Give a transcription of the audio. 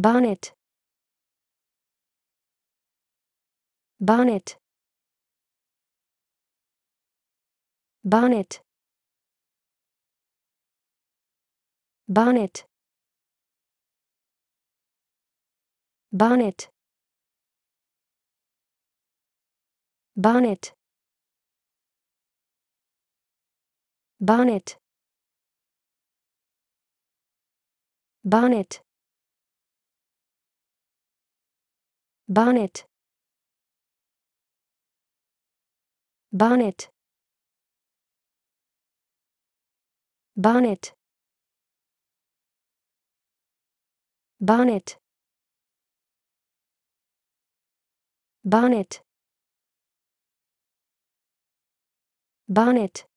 bonnet bonnet bonnet bonnet bonnet bonnet bonnet bonnet bonnet bonnet bonnet bonnet bonnet bonnet